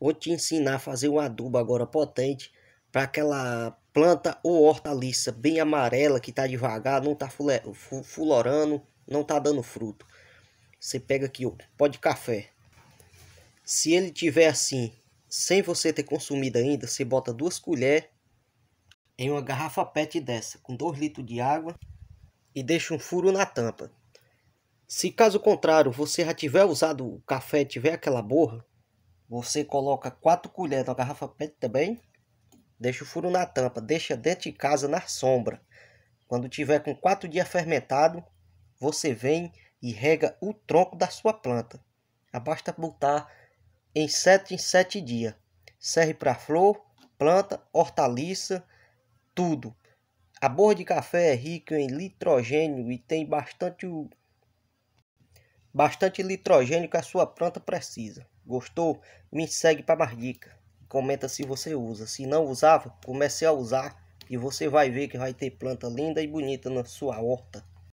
Vou te ensinar a fazer um adubo agora potente para aquela planta ou hortaliça bem amarela que está devagar, não está fulorando, não está dando fruto. Você pega aqui o pó de café. Se ele tiver assim, sem você ter consumido ainda, você bota duas colheres em uma garrafa PET dessa, com 2 litros de água e deixa um furo na tampa. Se caso contrário, você já tiver usado o café, tiver aquela borra, você coloca 4 colheres na garrafa PET também. Deixa o furo na tampa, deixa dentro de casa na sombra. Quando tiver com 4 dias fermentado, você vem e rega o tronco da sua planta. Basta botar em 7 em 7 dias. Serve para flor, planta, hortaliça, tudo. A borra de café é rica em nitrogênio e tem bastante, bastante nitrogênio que a sua planta precisa. Gostou? Me segue para mais dicas. Comenta se você usa. Se não usava, comece a usar e você vai ver que vai ter planta linda e bonita na sua horta.